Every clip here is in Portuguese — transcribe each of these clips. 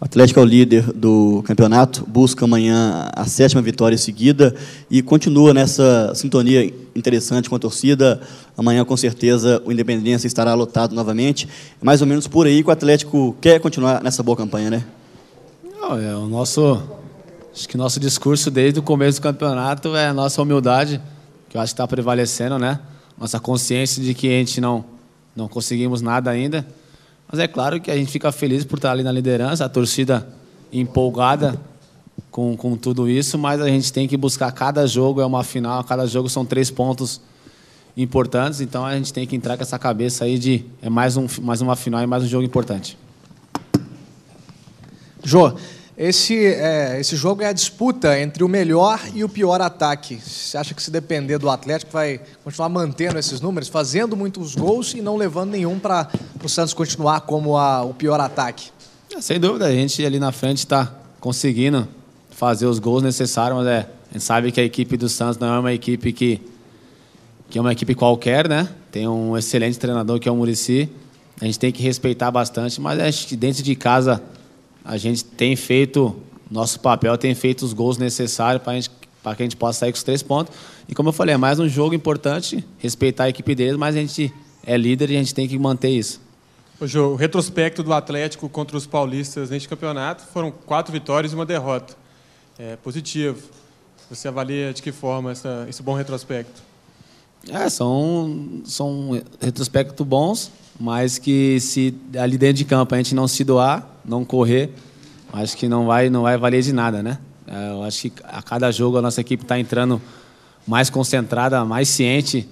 O Atlético é o líder do campeonato, busca amanhã a sétima vitória seguida e continua nessa sintonia interessante com a torcida. Amanhã, com certeza, o Independência estará lotado novamente. É mais ou menos por aí que o Atlético quer continuar nessa boa campanha, né? Não, é o nosso. Acho que nosso discurso desde o começo do campeonato é a nossa humildade, que eu acho que está prevalecendo, né? Nossa consciência de que a gente não, não conseguimos nada ainda mas é claro que a gente fica feliz por estar ali na liderança, a torcida empolgada com, com tudo isso, mas a gente tem que buscar cada jogo é uma final, cada jogo são três pontos importantes, então a gente tem que entrar com essa cabeça aí de é mais, um, mais uma final e mais um jogo importante. Jô, esse, é, esse jogo é a disputa entre o melhor e o pior ataque. Você acha que se depender do Atlético vai continuar mantendo esses números, fazendo muitos gols e não levando nenhum para o Santos continuar como a, o pior ataque? É, sem dúvida, a gente ali na frente está conseguindo fazer os gols necessários, mas é, a gente sabe que a equipe do Santos não é uma equipe que, que é uma equipe qualquer, né? Tem um excelente treinador que é o Murici. A gente tem que respeitar bastante, mas acho que dentro de casa a gente tem feito nosso papel, tem feito os gols necessários para a gente para que a gente possa sair com os três pontos. E como eu falei, é mais um jogo importante, respeitar a equipe deles, mas a gente é líder e a gente tem que manter isso. O jogo, o retrospecto do Atlético contra os paulistas neste campeonato foram quatro vitórias e uma derrota. É positivo. Você avalia de que forma essa, esse bom retrospecto? É, são, são retrospectos bons mas que se ali dentro de campo a gente não se doar, não correr, acho que não vai, não vai valer de nada, né? É, eu acho que a cada jogo a nossa equipe está entrando mais concentrada, mais ciente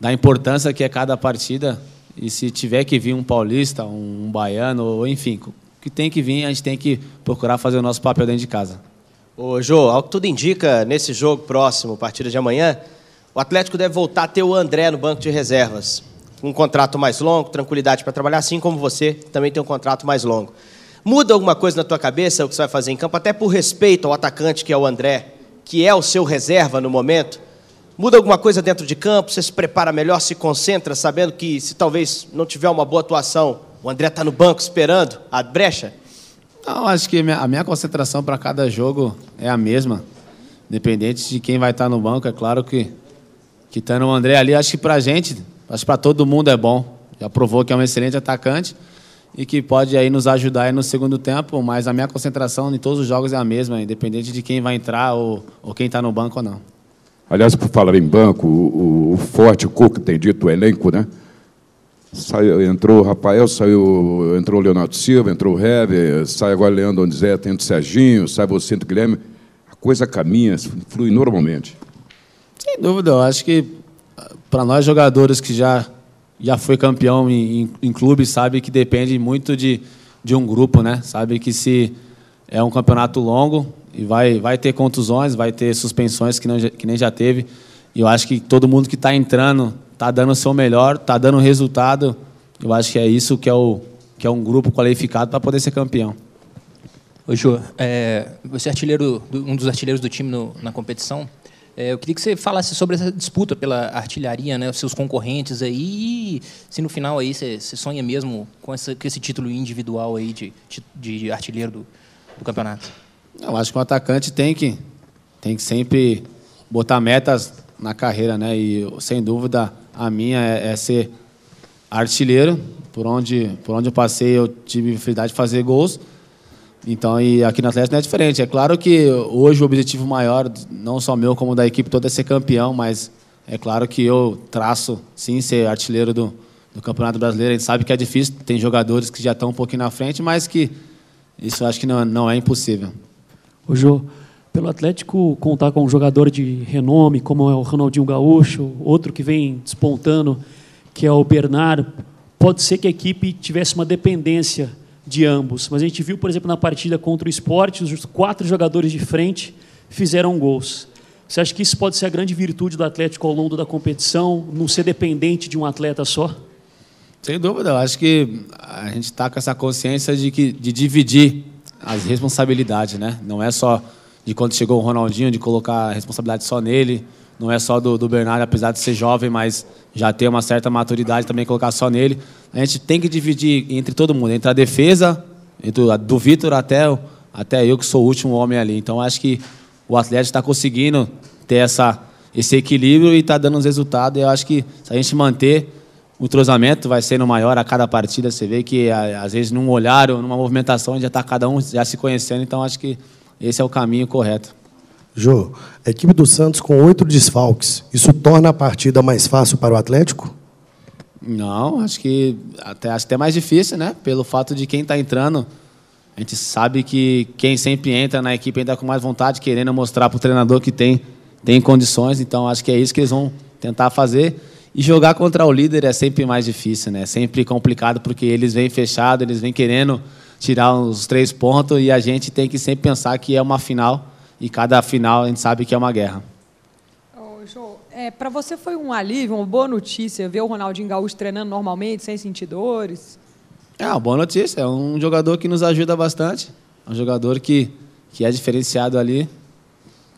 da importância que é cada partida. E se tiver que vir um paulista, um baiano, ou enfim, o que tem que vir, a gente tem que procurar fazer o nosso papel dentro de casa. Ô, Jô, ao que tudo indica, nesse jogo próximo, partida de amanhã, o Atlético deve voltar a ter o André no banco de reservas um contrato mais longo, tranquilidade para trabalhar, assim como você também tem um contrato mais longo. Muda alguma coisa na tua cabeça o que você vai fazer em campo, até por respeito ao atacante que é o André, que é o seu reserva no momento? Muda alguma coisa dentro de campo, você se prepara melhor, se concentra, sabendo que se talvez não tiver uma boa atuação, o André está no banco esperando a brecha? Não, acho que a minha concentração para cada jogo é a mesma. Independente de quem vai estar tá no banco, é claro que que estando tá o André ali, acho que para a gente, mas para todo mundo é bom. Já provou que é um excelente atacante e que pode aí nos ajudar aí no segundo tempo, mas a minha concentração em todos os jogos é a mesma, independente de quem vai entrar ou, ou quem está no banco ou não. Aliás, por falar em banco, o, o forte, o tem dito, o elenco, né? Saiu, entrou o Rafael, saiu, entrou o Leonardo Silva, entrou o Hever, sai agora o Leandro Donizete, entra o Serginho, sai você, entra o Guilherme. A coisa caminha, flui normalmente. Sem dúvida, eu acho que para nós jogadores que já já foi campeão em, em, em clube sabe que depende muito de, de um grupo, né? Sabe que se é um campeonato longo e vai, vai ter contusões, vai ter suspensões que, não, que nem já teve. E eu acho que todo mundo que está entrando está dando o seu melhor, está dando resultado. Eu acho que é isso que é, o, que é um grupo qualificado para poder ser campeão. Ô, Ju, é, você é artilheiro, um dos artilheiros do time no, na competição. É, eu queria que você falasse sobre essa disputa pela artilharia, né, os seus concorrentes aí, e se no final aí você, você sonha mesmo com, essa, com, esse título individual aí de, de artilheiro do, do campeonato. Eu acho que o um atacante tem que, tem que sempre botar metas na carreira, né? E sem dúvida a minha é, é ser artilheiro, por onde, por onde eu passei eu tive a felicidade de fazer gols. Então, e aqui no Atlético não é diferente. É claro que hoje o objetivo maior, não só meu, como da equipe toda, é ser campeão, mas é claro que eu traço, sim, ser artilheiro do, do Campeonato Brasileiro. A gente sabe que é difícil, tem jogadores que já estão um pouquinho na frente, mas que isso acho que não, não é impossível. Ô, Jô, pelo Atlético contar com um jogador de renome, como é o Ronaldinho Gaúcho, outro que vem despontando, que é o Bernardo, pode ser que a equipe tivesse uma dependência de ambos. Mas a gente viu, por exemplo, na partida contra o esporte, os quatro jogadores de frente fizeram gols. Você acha que isso pode ser a grande virtude do Atlético ao longo da competição, não ser dependente de um atleta só? Sem dúvida, eu acho que a gente está com essa consciência de, que, de dividir as responsabilidades, né? Não é só de quando chegou o Ronaldinho, de colocar a responsabilidade só nele, não é só do, do Bernardo, apesar de ser jovem, mas já tem uma certa maturidade também colocar só nele. A gente tem que dividir entre todo mundo, entre a defesa, entre a, do Vitor até, até eu, que sou o último homem ali. Então acho que o Atlético está conseguindo ter essa, esse equilíbrio e está dando os resultados. Eu acho que se a gente manter o entrosamento, vai sendo maior a cada partida. Você vê que às vezes num olhar ou numa movimentação já está cada um já se conhecendo. Então acho que esse é o caminho correto. Jô, a equipe do Santos com oito desfalques, isso torna a partida mais fácil para o Atlético? Não, acho que até, acho até mais difícil, né? Pelo fato de quem está entrando. A gente sabe que quem sempre entra na equipe entra com mais vontade, querendo mostrar para o treinador que tem, tem condições. Então, acho que é isso que eles vão tentar fazer. E jogar contra o líder é sempre mais difícil, né? É sempre complicado, porque eles vêm fechado, eles vêm querendo tirar os três pontos e a gente tem que sempre pensar que é uma final e cada final a gente sabe que é uma guerra. é, para você foi um alívio, uma boa notícia ver o Ronaldinho Gaúcho treinando normalmente, sem sentir dores? É ah, uma boa notícia, é um jogador que nos ajuda bastante, é um jogador que, que é diferenciado ali,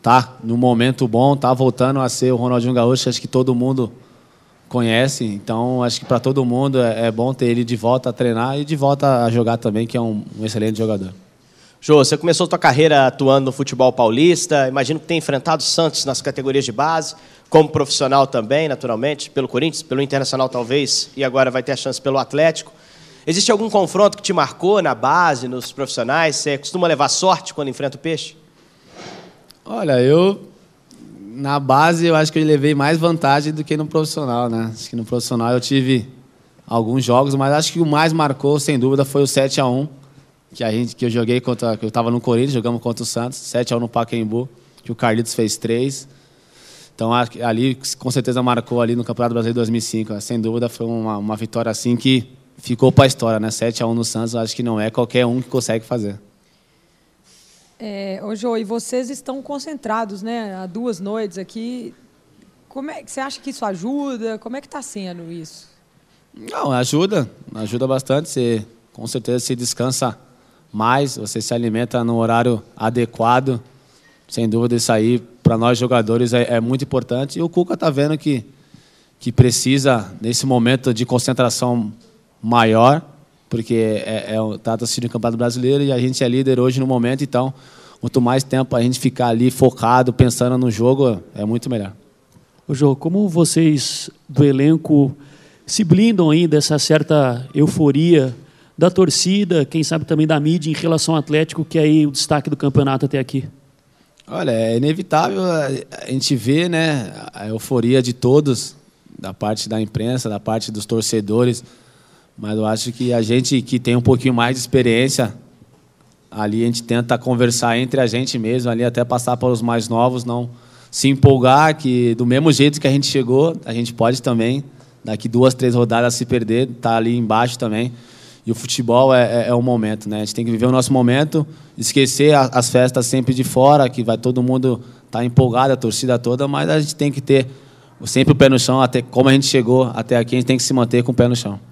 tá no momento bom, tá voltando a ser o Ronaldinho Gaúcho, acho que todo mundo conhece, então acho que para todo mundo é, é, bom ter ele de volta a treinar e de volta a jogar também, que é um, um excelente jogador. Jô, você começou sua carreira atuando no futebol paulista, imagino que tenha enfrentado Santos nas categorias de base, como profissional também, naturalmente, pelo Corinthians, pelo Internacional talvez, e agora vai ter a chance pelo Atlético. Existe algum confronto que te marcou na base, nos profissionais? Você costuma levar sorte quando enfrenta o peixe? Olha, eu na base eu acho que eu levei mais vantagem do que no profissional, né? Acho que no profissional eu tive alguns jogos, mas acho que o mais marcou, sem dúvida, foi o 7 a 1 que a gente que eu joguei contra que eu estava no Corinthians, jogamos contra o Santos, 7 a 1 no Pacaembu, que o Carlitos fez 3. Então ali com certeza marcou ali no Campeonato Brasileiro 2005, sem dúvida foi uma, uma vitória assim que ficou para a história, né? 7 a 1 no Santos, acho que não é qualquer um que consegue fazer. É, ô Jô, e vocês estão concentrados, né? Há duas noites aqui. Como é que você acha que isso ajuda? Como é que está sendo isso? Não, ajuda, ajuda bastante. Você com certeza se descansa mas você se alimenta no horário adequado. Sem dúvida, isso aí para nós jogadores é, é, muito importante. E o Cuca está vendo que, que precisa, nesse momento de concentração maior, porque é, é, trata-se de um campeonato brasileiro e a gente é líder hoje no momento, então quanto mais tempo a gente ficar ali focado, pensando no jogo, é muito melhor. O João, como vocês do elenco se blindam ainda essa certa euforia da torcida, quem sabe também da mídia em relação ao Atlético, que é aí o destaque do campeonato até aqui? Olha, é inevitável a gente ver né, a euforia de todos, da parte da imprensa, da parte dos torcedores, mas eu acho que a gente que tem um pouquinho mais de experiência, ali a gente tenta conversar entre a gente mesmo, ali até passar para os mais novos, não se empolgar, que do mesmo jeito que a gente chegou, a gente pode também, daqui duas, três rodadas se perder, tá ali embaixo também. E o futebol é, é, é, o momento, né? A gente tem que viver o nosso momento, esquecer a, as festas sempre de fora, que vai todo mundo estar tá empolgado, a torcida toda, mas a gente tem que ter sempre o pé no chão, até como a gente chegou até aqui, a gente tem que se manter com o pé no chão.